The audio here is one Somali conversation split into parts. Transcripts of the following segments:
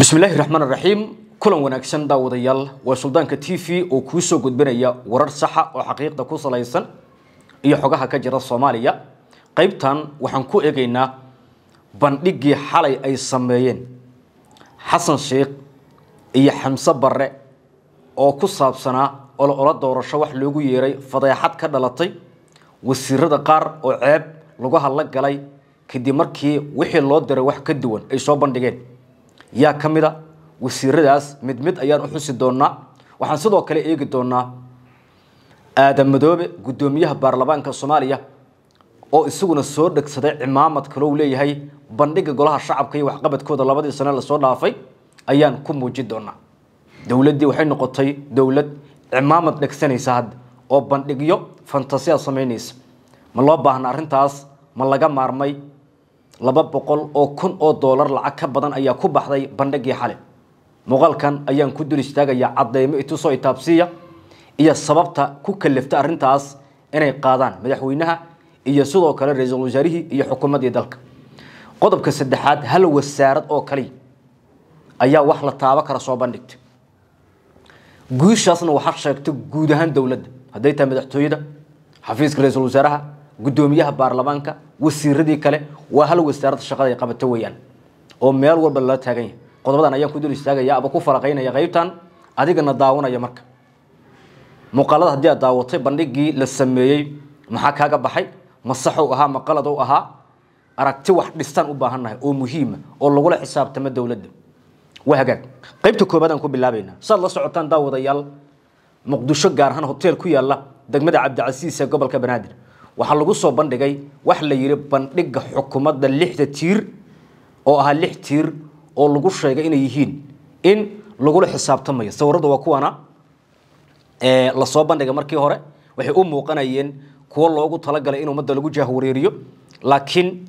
bismillaahi raxmaan raxiim kulan wanaagsan daawadayaal waa suldaanka t v oo kuu soo gudbinaya warar saxa oo xaqiiqda ku salaysan iyo xogaha ka jira soomaaliya qaybtan waxaan ku eegaynaa bandhiggii xalay ay sameeyeen xasan sheikh iyo xamse barre oo ku saabsanaa oloola doorasho wax loogu yeeray fadeexad ka dhalatay wasiirada qaar oo ceeb lagu hadla galay kadib markii wixii loo diray wax ka duwan ay soo bandhigeen yaa ka mid a wasiiradaas mid mid ayaan u xusi doonaa waxaan sidoo kale eegi doonaa aadan madoobe guddoomiyaha baarlamaanka soomaaliya oo isaguna soo dhegsaday cimaamad kalou leeyahay bandhigga golaha shacabka iyo waxqabadkooda labadii sane lasoo dhaafay ayaan ku muujin doonaa dowladdii waxay noqotay dowlad cimaamad dhegsanaysa hadda oo bandhigyo fantasiya ah samaynaysa ma loo baahna arrintaas ma laga maarmay laba boqol oo kun oo doolar lacag ka badan ayaa ku baxday bandhigii xale muuqaalkan ayaan ku dul istaagayaa cadeymo ituso itaabsiiya iyo sababta ku kalifta arintaas inay qaadaan madaxweynaha iyo sidoo kale ra-iisul wasaarihii iyo xukuumaddii dalka qodobka saddexaad hal wasaarad oo kaliya ayaa wax la taabo kara soo bandhigtay guushaasna waxaa sheegtay guud ahaan dowladda hadday tahay madaxtooyada xafiiska ra-iisul wasaaraha gudoomiyaha baarlamaanka wasiiradii kale waa hal wasaaradda shaqada ay qabato weeyaan oo meel walba lala taagan yahay qodobadan ayaan ku dul istaagaya ama ku faraqaynaya qaybtan adigana daawanaya marka muuqaalada haddii aad daawatay bandhigii la sameeyey maxaa kaaga baxay ma ahaa ma ahaa aragti wax dhistaan u baahan oo muhiima ah, oo lagula xisaabtamo dowladda waa hagaag qaybta koobaad ku bilaabaynaa saad la socotaan daawadayaal muqdisho gaar ahaan ku yaalla degmada cabdicasiis ee gobolka banaadir waxaa lagu soo bandhigay wax la yidhi bandhigga xukumadda lixda tiir oo ahaa lix tiir oo lagu sheegay inay yihiin in lagula xisaabtamayo sawirada waa kuwana lasoo bandhigay markii hore waxay u muuqanayeen kuwo loogu talagalay in ummadda lagu jaahwareeriyo laakiin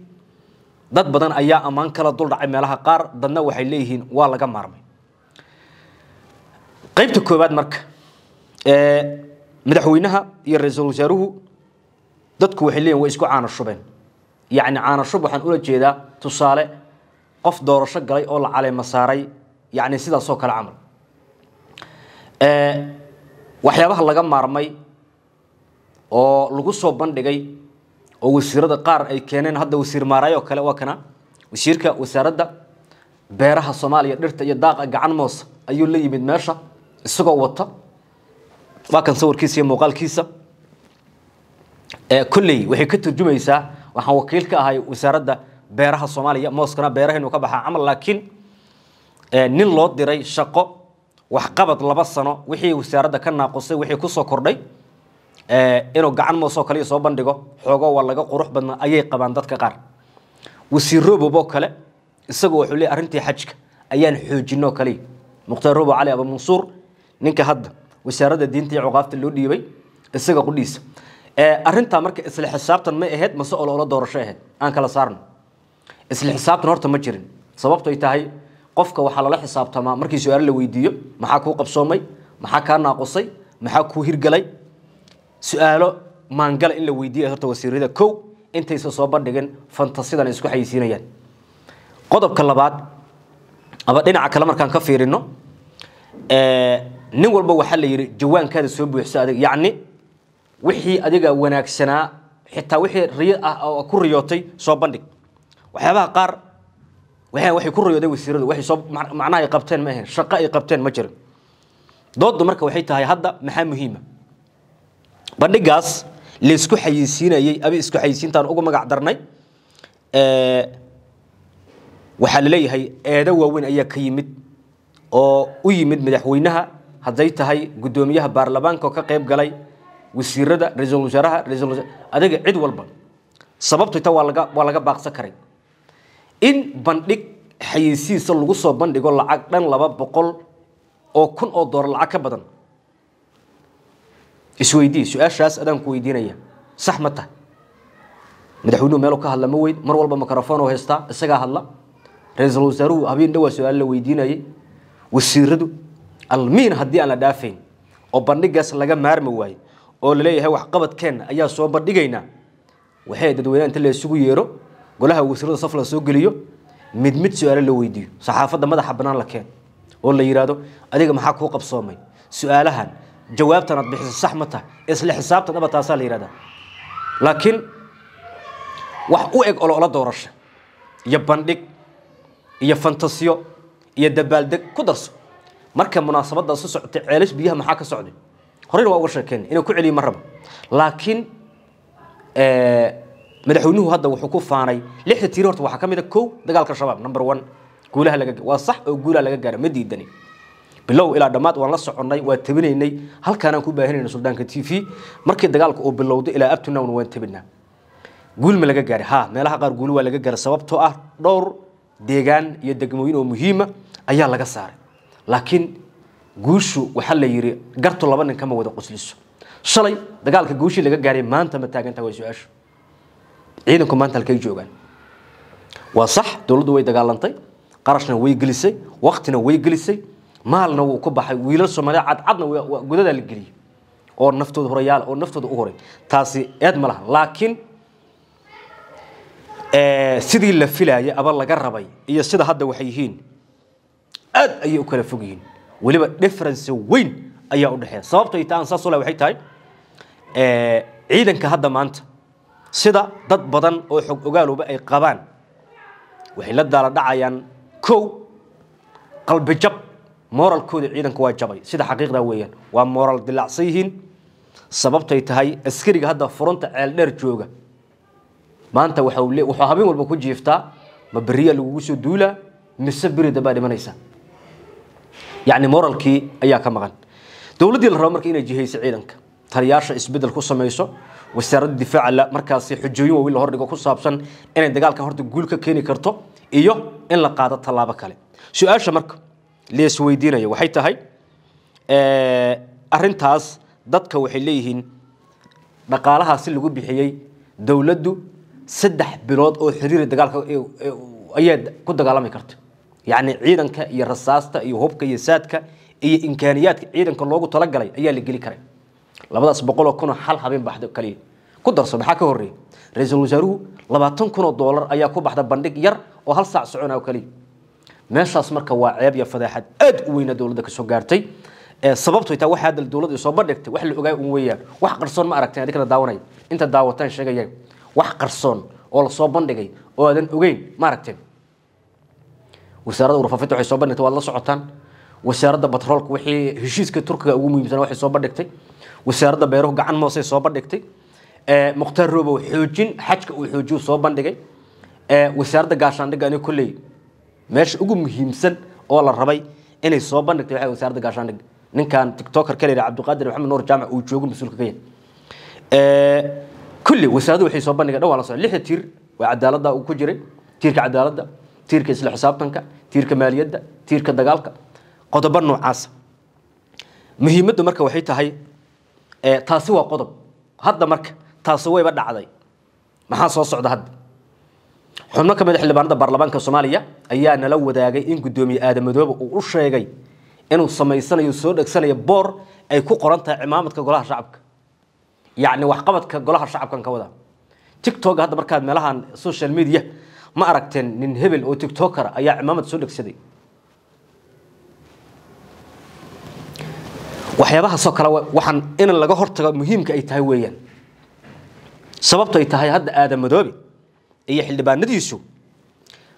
dad badan ayaa ammaan kala duldhacay meelaha qaar dadna waxay leeyihiin waa laga maarmay qaybta koobaad marka madaxweynaha iyo ra-iisul wasaaruhu dadku waxay leeyihin way isku caano shubeen yacni caana shub waxaan ula jeedaa tusaale qof doorasho galay oo la caleema saaray yacni sidaasoo kale camal waxyaabaha laga maarmay oo lagu soo bandhigay oo wasiirada qaar ay keeneen hadda wasiir maaraayoo kale waa kana wasiirka wasaaradda beeraha soomaaliya dhirta iyo daaqa gacan moos ayuu la yimid meesha isagoo wata waa kan sawirkiisa iyo muuqaalkiisa kolley waxay ka turjumaysaa waxaan wakiil ka ahay wasaaradda beeraha soomaaliya mooskana beeraheenu ka baxaa camal laakiin nin loo diray shaqo waxqabad laba sano wixii wasaaradda ka naaqusay wixii kusoo kordhay inuu gacan moosoo kaliya soo bandhigo xoogo waa laga qurux badnaa ayay qabaan dadka qaar wasiir roboboo kale isagu wuxuu leey arrintii xajka ayaan xoojinoo kaliya mukhtaar robo cali abamansuur ninka hadda wasaaradda diinta iyo cuqaafta loo dhiibay isaga qudhiisa arintaa marka isla xisaabtan may ahayd mase oloola doorasho ahayd aan kala saarno isla xisaabtan horta ma jirin sababtoy tahay qofka waxaa lala xisaabtamaa markii su-aalo la weydiiyo maxaa kuu qabsoomay maxaa kaa naaqusay maxaa kuu hirgelay su-aalo maangala in la weydiiya horta wasiirada kow intaysa soo bandhigin fantasidan isku xayisiinayaan qodobka labaad ama dhinaca kale markaan ka fiirino nin walba waxaa la yidhi jawaankaada soo buuxso adig yacni wixii adiga wanaagsanaa xitaa wixii riyo ah oo ku riyootay soo bandhig waxyaabaha qaar waxay ku riyooday wasiiradu waxay soo macnaha ay qabteen ma shaqo ay qabteen ma jirin dooddu marka waxay tahay hadda maxaa muhiima bandhigaas laysku xayeysiinayey abi isku xayeysiintaan ugu magac darnay waxaa laleeyahay eedo waaweyn ayaa ka yimid oo u yimid madaxweynaha hadday tahay guddoomiyaha baarlamaanka oo ka qayb galay wasiirada ra-iisul wasaaraha adiga cid walba sababtayta waa laga baaqsan karay in bandhig xayeysiisa lagu soo bandhigo lacag dhan laba boqol oo kun oo doolar lacag ka badan isweydii su-aashaas adaan ku weydiinaya sax ma tahay madaxweynuhu meelu ka hadla ma weyn mar walba microfoon haystaa isagaa hadla ra-iisul wasaaruhu habeen dhowaa su-aal la weydiinayay wasiiradu almiin haddii aan la dhaafayn oo bandhigaas laga maarmi waayo oo laleeyahay waxqabadkeenna ayaa soo bandhigaynaa waxay dadweynaha inta la isugu yeero golaha wasiirada saf la soo geliyo mid mid su-aalo loo weydiiyo saxaafadda madaxa bannaan la keen oo la yidhaahdo adiga maxaa kuu qabsoomay su-aalahan jawaabtanaad aad bixiso sax ma taha isla xisaabtan aba taasaa la yidhahdaa laakiin wax u eg oloola doorasho iyo bandhig iyo fantasiyo iyo dabaaldeg ku darso marka munaasabaddaa su socotay ceelash biyaha maxaa ka socday horena waa uga sheekeen inuu ku celiyo ma raba laakiin madaxweynuhu hadda wuxuu ku faanay lixda tiir horta waxaa ka mid a ah kow dagaalka shabaab number one guulaha laga waa sax oo guulaha laga gaara ma diidani bilow ilaa dhammaad waan la soconnay waa tabinaynay halkaanaan ku baahinayna suldaanka t v markii dagaalka uu bilowday ilaa abtunawn waan tabinaa guul ma laga gaaray ha meelaha qaar guul waa laga gaaray sababtoo ah dhowr deegaan iyo degmooyin oo muhiima ayaa laga saaray laakiin guushu waxaa la yidhi gartu laba nin kama wada qusliso shalay dagaalka guushii laga gaaray maanta ma taagantaha way su-aashu ciidanku maanta halkay joogaan waa sax dowladdu way dagaalantay qarashna way gelisay waktina way gelisay maalna wuu ku baxay wiilal soomaaliya cadcadna gudadaa la geliyey oo naftooda horayaal oo naftooda u horay taasi eed ma laha laakiin sidii la filaayay aba laga rabay iyo sida hadda waxay yihiin aad ayay u kala fog yihiin weliba difference weyn ayaa u dhexeeya sababto ay tahan saas u leh waxay tahay eh, ciidanka hadda maanta sida dad badan oo xog ogaalooba ay qabaan waxay la daala dhacayaan kow qalbi jab moralkooda ciidanka waa jabay sida xaqiiqda weeyaan waa moral dilaacsan yihiin sababtay tahay askariga hadda furunta ceeldheer jooga maanta wuxuu habeen walba ku jiiftaa ma beriya lagugu soo duulaa mise beri dambaa dhimanaysaa yani moralkii ayaa ka maqan dowladdii la rabo marka inay jihayso ciidanka taliyaasha isbedel ku samayso wasaaradda difaaca markaasi xujooyin waaweyn la hordhigo ku saabsan inay dagaalka horta guul ka keeni karto iyo in la qaado tallaabo kale su-aasha marka leesweydiinaya waxay tahay eh, arintaas dadka waxay leeyihiin dhaqaalahaasi lagu bixiyey dowladdu saddex bilood oo xiriiri dagaalka eh, eh, ayaad ku dagaalami karta yacni ciidanka iyo rasaasta iyo hubka iyo saadka iyo imkaaniyaadka ciidanka loogu talagalay ayaa la geli karay labadaas boqoloo kunoo hal habeen baxdo kaliya ku darso maxaa ka horreeya ra-iisul wasaaruhu labaatan kunoo doolar ayaa ku baxda bandhig yar oo hal saac soconaa kaliya meeshaas marka waa ceeb iyo fadaaxad aad u weyna dowladda kasoo gaartay sababtu taa waxa hadal dowladda soo bandhigtay wax la ogaa un weeyaan wax qarsoon ma aragteen adinkana daawanaya inta daawataan sheegaya wax qarsoon oo la bandhigay oo aadan ogeyn ma aragteen wasaaradda warfaafinta waxay soo bandhigtay waad la socotaan wasaaradda batroolka wixii heshiiska turkiga ugu muhiimsan waxay soo bandhigtay wasaaradda beeruhu gacan moosey soo bandhigtay eh, mukhtaar robow xoojin xajka uu xoojiyu soo bandhigay eh, wasaaradda gaashaandhigga ani kolley meesha ugu muhiimsan oo la rabay inay soo bandhigtay waxay wasaaradda gaashaandhigga ninkan tiktoker ka leeyahay cabdiqaadir maxamed nuur jaamac uu joogo mas-uulka ka yahay eh, kulli wasaaraddu waxay soo bandhigeen dhan waa la socday lixda tiir waa cadaaladda uu ku jiray tiirka cadaaladda tiirka isla xisaabtanka tiirka maaliyadda tiirka dagaalka qodobo noocaasa muhiimaddu marka waxay tahay taasi waa qodob hadda marka taasi wayba dhacday maxaa soo socda hadda xubno ka mid a ah xildhibaanada baarlamaanka soomaaliya ayaa nala wadaagay in guddoomiye aadamadoobe uu u sheegay inuu samaysanayo soo dhegsanayo boor ay ku qoran tahay cimaamadka golaha shacabka yacni waxqabadka golaha shacabkan ka wada tictog hadda markaad meelahan social media ma aragteen nin hebel oo tigtokara ayaa cimaamad soo dhegsaday waxyaabahaasoo kale waxaan in laga hortago muhiimka ay tahay weeyaan sababtu ay tahay hadda aadam madoobe iyo xildhibaanadiisu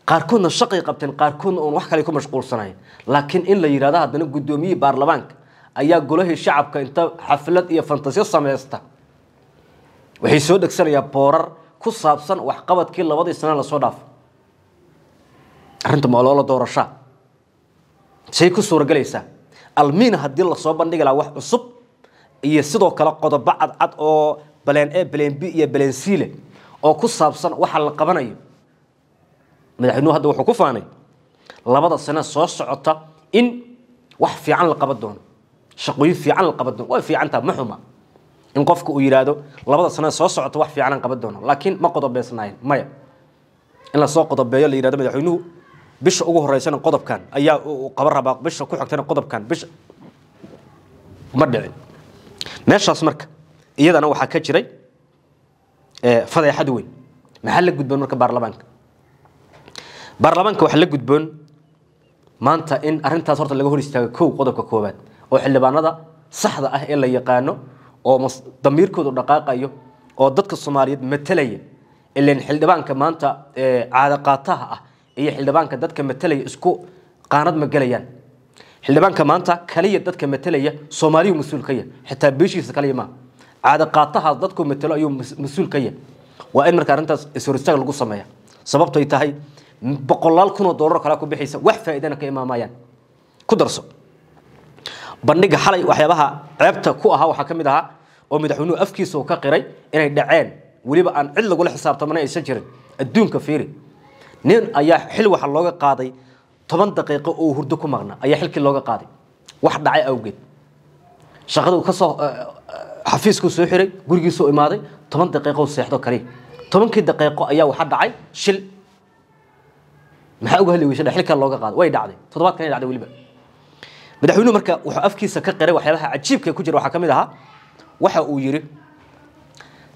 qaarkoodna shaqay qabteen qaarkoodna oon wax kale ku mashquulsanayn laakiin in la yidhahdo haddana guddoomiyihii baarlamaanka ayaa golahii shacabka inta xaflad iyo fantasyo samaysta waxay soo dhegsanayaan boorar ku saabsan waxqabadkii labadii sane lasoo dhaafo arrinta maloola doorashaa say ku suuragalaysaa almiina haddii lasoo bandhigi lahaa wax cusub iyo sidoo kale qodobo cadcad oo baleen e baleen b iyo baleen siile oo ku saabsan waxa la qabanayo madaxweynuhu hadda wuxuu ku faanay labada sane soo socota in wax fiican la qaban doono shaqooyin fiican la qaban doono way fiicantaa ma xuma in qofka uu yidhaahdo labada sanada soo socota wax fiicanaan qaban doono laakiin ma qodobeysnayn maya in lasoo qodobeeyo la yidhahdo madaxweynuhu bisha ugu horeysana qodobkan ayaa qaban rabaa bisha ku xigtana qodobkan bisha ma dhicin meeshaas marka iyadana waxaa ka jiray fadeexad weyn maxaa la gudboon marka baarlamaanka baarlamaanka waxaa la gudboon maanta in arintaas horta laga hor istaago kow qodobka koowaad oo xildhibaanada saxda ah ee la yaqaano oo damiirkoodu dhaqaaqayo oo dadka soomaaliyeed matalaya ilan xildhibaanka maanta caadaqaataha ah iyo xildhibaanka dadka matalaya isku qaanad ma gelayaan xildhibaanka maanta kaliya dadka matalaya soomaaliyu mas-uul ka yah xitaa beeshiisa kaliya maaha caadaqaatahaas dadku matalo ayuu mas-uul ka yah waa in marka arrintaas ishoristaag lagu sameeya sababtoy tahay boqolaal kunoo oo doolar kalaa ku bixaysa wax faa'iidana ka imaamayaan ku darso bandhiga xalay waxyaabaha ceebta ku ahaa waxaa ka mid ahaa oo madaxweynuhu afkiisa uu ka qiray inay dhaceen weliba aan cid lagula xisaabtamana aysan jirin adduunka fiiri nin ayaa xil waxa looga qaaday toban daqiiqo oo hurdo ku maqna ayaa xilkii looga qaaday wax dhacay awgeed shaqada uu kasoo eh, eh, xafiiskuu soo xiray gurigiisuu imaaday toban daqiiqo seexdo kaliya tobankii daqiiqo ayaa waxa dhacay shil maxaa uga heli weysa xilkaa looga qaaday way dhacday toddobaadkan ay dhacday weliba madaxweynuhu marka wuxuu afkiisa ka qiray waxyaabaha cajiibka ku jira waxaa ka mid ahaa waxa uu yidhi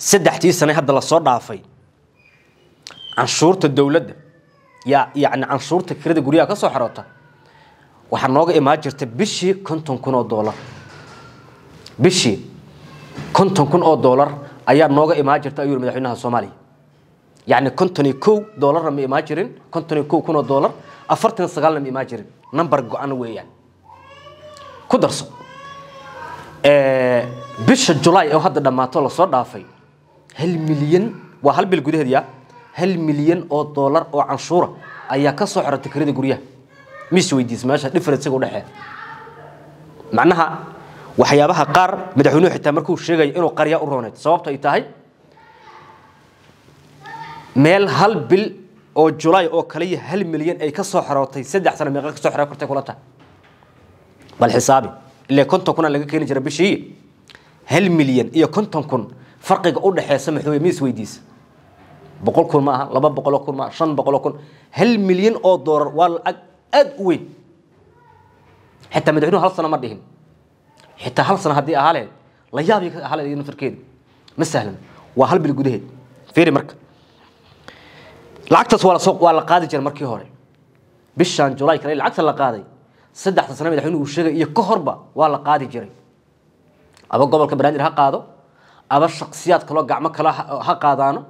saddexdii sane hadda lasoo dhaafay canshuurta dowladda yaa yacni canshuurta kirada guryaha ka soo xaroota waxaa nooga imaan jirta bishii konton kun oo doolar bishii konton kun oo doolar ayaa nooga imaan jirta ayuu yidhi madaxweynaha soomaaliya yacni konton iyo kow doolarna ma imaan jirin konton iyo kow kun oo doolar afartan sagaalna ma imaan jirin nambar go-an weeyaan ku darso bisha julaay oo hadda dhammaato lasoo dhaafay hal milyan waa hal bil gudaheedya hal milyan oo doolar oo canshuura ayaa ka soo xiratay kirada guryaha mis weydiis meesha differencega u dhexee macnaha waxyaabaha qaar madaxweynuhu xitaa markuu sheegayo inuu qarya u rooneyd sababto ay tahay meel hal bil oo julaay oo kaliya hal milyan ay ka soo xirootay saddex sana meeqa ka soo xiro kartay kula tahay بل حسابي اللي كنت كنا لقى كين جرب شيء هل مليون إيه كنت كن فرق قدر حساب محوي ميس ويديس بقول كل ما لبا بقول كل ما شن بقول كن هل مليون أو دولار والأدوي حتى مدعونا هل سنة مردهم حتى هل سنة هدي أهله لا يابي أهالين فركين مسهلا وهل بالجوده فيري مركب العكس ولا سوق ولا قاضي qaadi مركي هوري بشان جولاي julaay العكس ولا قاضي saddexdan sana madaxweynuhu uu sheegay iyo ka horba waa la qaadi jiray aba gobolka banaadir ha qaado aba shaksiyaad kaloo gacmo kale ha qaadaano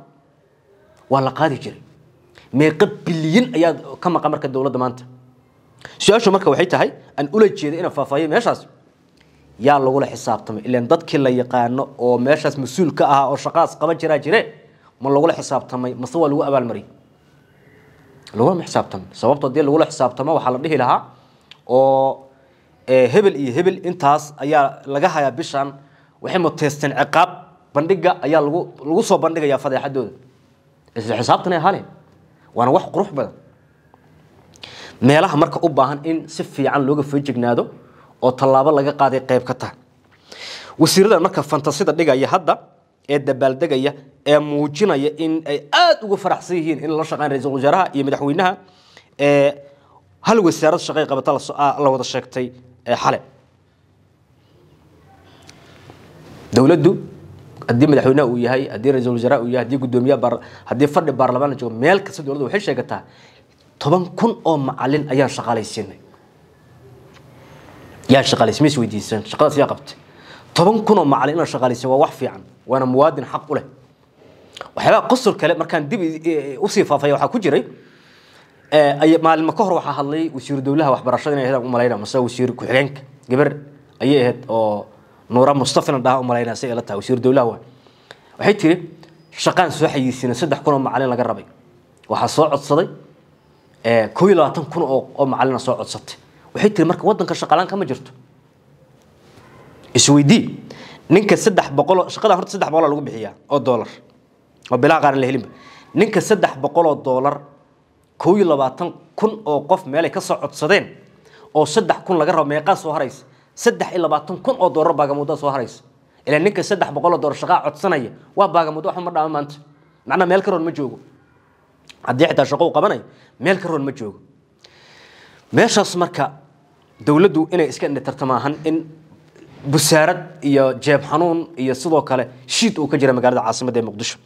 waa la qaadi jiray meeqa bilyan ayaa ka maqan marka dowladda maanta su-aashu marka waxay tahay aan ula jeeday inaan faahfaahiyo meeshaas yaa lagula xisaabtamay ilaan dadkii la yaqaano oo meeshaas mas-uul ka ahaa oo shaqaas qaban jiraa jire ma lagula xisaabtamay mase waa lagu abaalmariyey lagulama xisaabtamay sababto haddii lagula xisaabtamo waxaa la dhihi lahaa oo eh, hebel iyo hebel intaas ayaa laga hayaa bishan waxay muteysteen ciqaab bandhiga ayaa lagu lagu soo bandhigaya fadeexadooda isla xisaabtana ay waana wax qurux badan meelaha marka u baahan in si fiican looga feejignaado oo tallaabo laga qaaday qayb ka tahay wasiiradan marka fantasida dhigaya hadda ee dabaaldegaya ee muujinaya in ay aada ugu faraxsan yihiin in la shaqeyn ra-iisul wasaaraha iyo madaxweynaha ee eh, hal wasaarad shaqay qabata la ah, wada sheegtay xale dowladdu haddii madaxweynaha uu yahay haddii ra-iisul wasaaraha uu yahay haddii gudoomiyaha bar haddii fadhi baarlamaan joogo meel kasta dowladda waxay sheegataa toban kun oo macalin ayaan shaqaalaysiinay yaa shaqaalaysi ma isweydiisan shaqadaas yaa qabtay toban kun oo macalin inaan shaqaalaysin waa wax fiican waana muwaadin xaq u leh waxyaabaha qosol kale markaan dib eh, usii faafaya waxaa ku jiray Eh, maalin ka hor waxaa hadlay wasiiru dowlaha waxbarashada inay aheedaan umalaynaa mase wasiir ku-xigeenka gabar ayay ahayd oo nuura mustafina dhaha umalaynaa si ay tahay wasiiru dowlaha waa waxay tiri shaqaan soo xayiisina saddex kun oo macalin laga rabay waxaa soo codsaday eh, koo iyo labaatan kun oo macalina soo codsatay waxay tiri marka waddanka shaqalaan kama jirto isweydii ninka saddex boqoloo shaqada horta saddex boqoloo lagu bixiyaa oo doolar oo bilaa qaaran la helinba ninka saddex boqoloo doolar koo iyo labaatan kun oo qof meelay kasoo codsadeen oo saddex kun laga rabo meeqaa soo haraysa saddex iyo labaatan kun oo doorar baagamuudada soo haraysa ilaa ninka saddex boqol oo shaqaa codsanaya waa baagamuudo waxba dhaama maanta macnaa meel ka ma joogo haddii xitaa shaqo uu qabanayo meel ka ma joogo meeshaas marka dowladdu inay iska indhitarta maahan in busaarad iyo jeeb xanuun iyo sidoo kale shiid uu ka jira magaalada caasimada ee muqdisho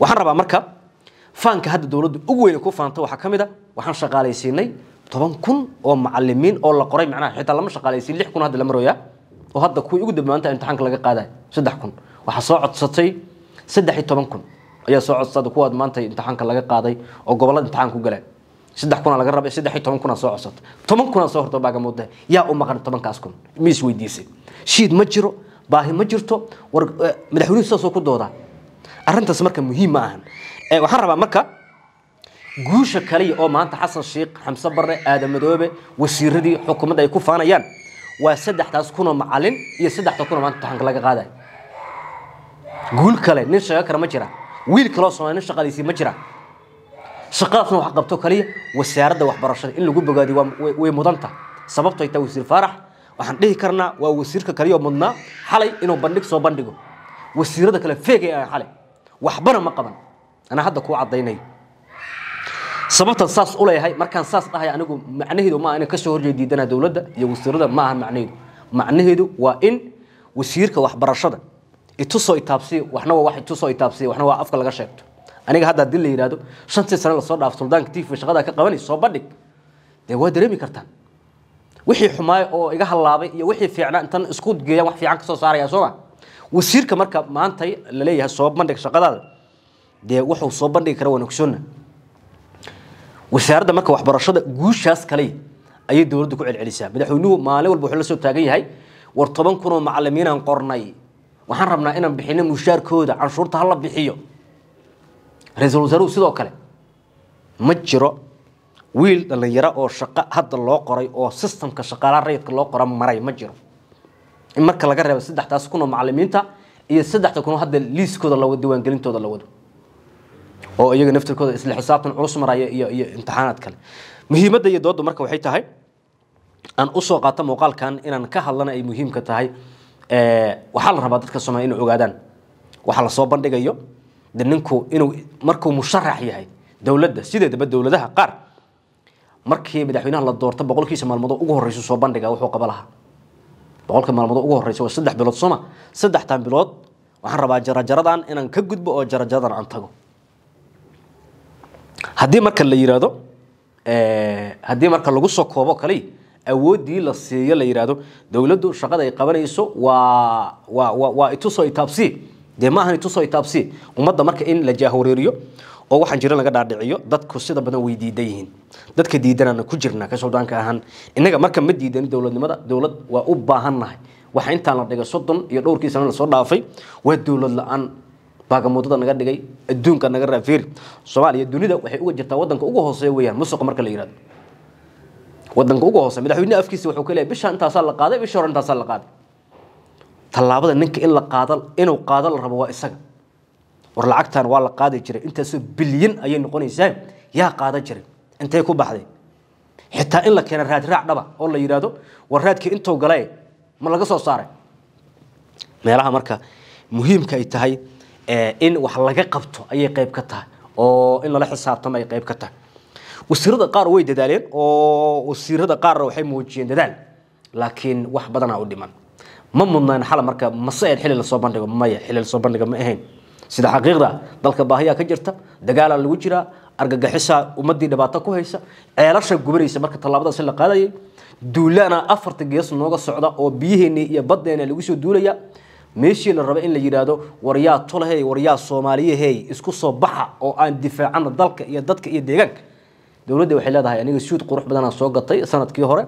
waxaan rabaa marka faanka hadda dowladdu ugu weyne ku faanta waxaa ka mid a ah, waxaan shaqaalaysiinay toban kun oo macalimiin oo la qoray macnaha xitaa lama shaqaalaysiin lix kun hadda la maroyaa oo hadda kuwii ugu dambe imtixaanka laga qaadayo saddex kun waxaa soo codsatay saddex iyo toban kun ayaa soo codsatay kuwaad maanta imtixaanka laga qaaday oo gobollada imtixaan ku galeen saddex kuna laga rabay saddex iyo toban kuna soo codsatay toban kuna soo horta baaga mooda yaa u maqan tobankaas kun ma weydiisay shiid ma jiro baahi ma jirto war eh, madaxweynuhu sidaasoo ku doodaa arrintaas marka muhiim ma ahan waxaan rabaa marka guusha kaliya oo maanta xasan shiikh xamse barre aadam wasiiradii xukuumadda ay ku faanayaan waa saddexdaas kuno macalin iyo saddexda kunoo maanta taxanka laga qaadaya guul kale nin shago kale ma jira wiil kaloo soomali nin shaqadiisii ma jira shaqadaasna wax qabto kaliya wasaaradda waxbarashada in lagu bogaadiyo way mudan tahay sababtoo taa wasiir faarax waxaan dhihi karnaa waa wasiirka kaliyaoo mudnaa xalay inuu bandhig soo bandhigo wasiirada kale feegay aan xalay waxbana ma qaban anaa hadda kuu caddaynay sababtan saas u leeyahay markaan saas dhahay anigu macnaheedu ma inaan kasoo horjeediidana dowladda iyo wasiirada ma aha macnaheedu macnaheedu waa in wasiirka waxbarashada itusoo itaabsiya waxna wax itusoo itaabsiya waxna waa afka laga sheegto aniga hadda haddii la yidhaahdo shantii sane lasoo dhaaf suldaanka tiifa shaqadaa ka qabanay soo bandhig dee waa dareemi kartaan wixii xumaay oo iga hallaabay iyo wixii fiicnaa intan isku geeyaan wax fiican ka saaraya soo ma wasiirka marka maantay laleeyahay soo bandhig shaqadaada dee wuxuu soo bandhigi kara waana ogsoonna wasaaradda marka waxbarashada guushaas kale ayay dowladdu ku celcelisaa madaxweynuhu maalin walba wuxuu la soo taagan yahay war toban kunoo macalimiinaan qornay waxaan rabnaa inaan bixino mushaarkooda canshuurta hala bixiyo ra-iisul wasaaruhu sidoo kale ma jiro wiil dhallinyaro oo shaqo hadda loo qoray oo sistamka shaqaalaha rayidka loo qora maray ma jiro in marka laga reebo saddextaas kunoo macalimiinta iyo saddexda kun hadda liiskooda lawado diiwaangelintooda la wado oo iyaga naftirkooda isla xisaabtan culus maraya iyo iyo imtixaanaad kale muhiimadda iyo dooda marka waxay tahay aan usoo qaato muuqaalkan inaan ka hadlana ay muhiimka tahay waxaa la rabaa dadka soomaaliya inay ogaadaan waxaa lasoo bandhigayo de ninku inuu markuu musharax yahay dowladda sideedaba dowladaha qaar markii madaxweynaha la doorto boqolkiisa maalmoodoo ugu horreysa soo bandhiga wuxuu qaba boqolka maalmoodoo ugu horreysa waa saddex bilood sooma saddextan bilood waxaan rabaa jarajaradan inaan ka gudbo oo jarajaradan aan tago haddii marka la yidhaahdo eh, haddii marka lagu soo koobo kaliya awooddii la siiyo la yidhaahdo dowladdu shaqada ay qabanayso waa waa itaabsi dee ma ahan itaabsi ummadda marka in la jaahoreeriyo oo waxaan jiran laga dhaadhiciyo dadku sida badan way diidan yihiin dadka diidanaana ku jirna ka suudaanka ahaan innaga marka ma diidanin dowladnimada dowlad waa u baahan nahay waxa intaan la dhiga soddon iyo dhowrkii sana lasoo dhaafay waa dowlad la-aan baakamuudada naga dhigay adduunka naga raafiir soomaaliya dunida waxay uga jirtaa wadanka ugu hooseeya weyaan musuqa marka la yihahdo wadanka ugu hoose madaxweyneha afkiisa wuxuu ka leeyahay intaasaa la qaaday bisha hore intaasaa la qaaday tallaabada ninka in la qaado inuu qaado la rabo waa isaga war lacagtan waa la qaadi jiray intaasoo bilyan ayay noqonaysaa yaa qaadan jiray intay ku baxday xitaa in la keena raad dhaba oo la yidhaahdo war raadkii intuu galae ma laga soo saaray meelaha marka muhiimka ay tahay Eh, in wax laga qabto ayay qayb ka tahay oo in lala xisaabtamo ay qayb ka tahay wasiirada qaar way dadaaleen oo wasiirada qaarna waxay muujiyeen dadaal laakiin wax badanaa u dhiman ma mudnaan xala marka mase ayd xili lasoo bandhigo maya xili lasoo bandhigo ma ahayn sida xaqiiqda dalka baahiyaa ka jirta dagaala lagu jiraa argagixisa ummadii dhibaato ku haysa ceelasha gubanaysa marka tallaabadaasi la qaadayay duulana afarta gees nooga socda oo biyiheennii iyo baddeena lagu soo duulaya meeshii la raba in la yidhaahdo waryaa tolahey waryaa soomaaliyahey isku soo baxa oo aan difaacano dalka iyo dadka iyo deegaanka dowladda waxay leedahay aniga suud qurux badanaan soo gatay sanadkii hore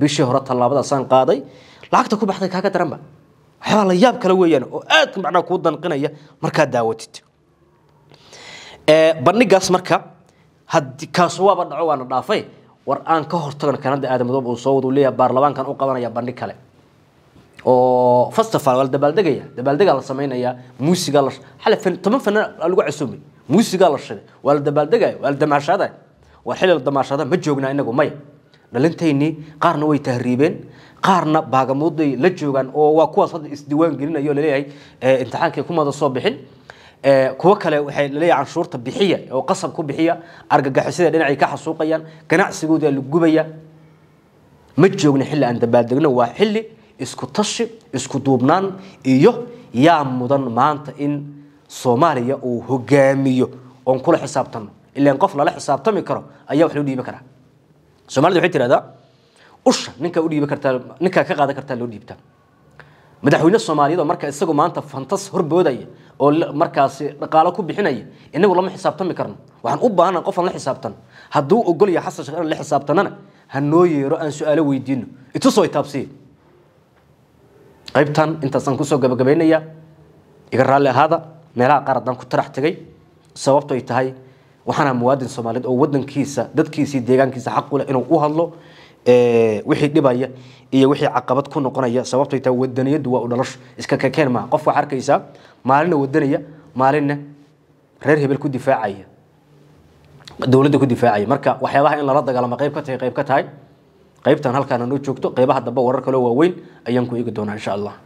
bishii hore tallaabadaasaan qaaday lacagta ku baxday kaaga daranba waxyaabaa la yaab kale weeyaan oo aad macnaa kuu danqinaya markaa daawatid bandhigaas marka hadi kaasuwaaba dhaco waana dhaafay war aan ka hortagno kanada aadamadoba uu soo wada leeyahay baarlamaankan u qabanaya bandhig kale oo fastafal waa la dabaaldegaya dabaaldegaa la samaynayaa muusigaa la xale toban fana lagu casuumay muusigaa la shigay waa la dabaaldegaya waa la damaashaadaya war xilli la damaashaada ma joognaa inagu maya dhalintaynii qaarna way tahriibeen qaarna baagamoodbay la joogaan oo waa kuwaas hadda isdiiwaan gelinayo laleeyahay imtixaankay kumada soo bixin kuwo kale waxay laleeyahay canshuurta bixiya oo qasab ku bixiya argagixisada dhinacay ka xasuuqayaan ganacsigooda la gubaya ma joogna xilli aan dabaaldegno waa xilli isku tashi isku duubnaan iyo yaa mudan maanta in soomaaliya uu hogaamiyo oon kula xisaabtanno ilaan qof lala xisaabtami karo ayaa wax loo dhiibi karaa soomaalida waxay tihahdaa usha ninkaa u dhiibi kartaa ninkaa ka qaadan kartaa loo dhiibtaa madaxweyne soomaaliyeed oo marka isagu maanta fantas horboodaya oo markaasi dhaqaalo ku bixinaya inagu lama xisaabtami karno waxaan u baahana qofaan la xisaabtano hadduu ogol xasan sheekh inaan la xisaabtanana ha noo yeero aan su-aalo weydiino itusoo itaabsiye qaybtan intaasaan kusoo gabagabaynaya iga raalli ahaada meelaha qaar haddaan ku tarax tegay sababto ay tahay waxaana muwaadin soomaaliyeed oo wadankiisa dadkiisii deegaankiisa xaq inuu u hadlo wixii dhibaya iyo wixii caqabad ku noqonaya sababto ay tahay wadaniyaddu waa u iska kakeen maaha qof waxaa arkaysaa maalinna wadanaya maalinna reer hebel ku difaacaya dowladda ku difaacaya marka waxyaabaha in lala dagaalamo qayb ka tahay qayb ka tahay qaybtan halkaan u joogto qaybaha dambe warar kaloo waaweyn ayaan ku eegi doonaa insha allah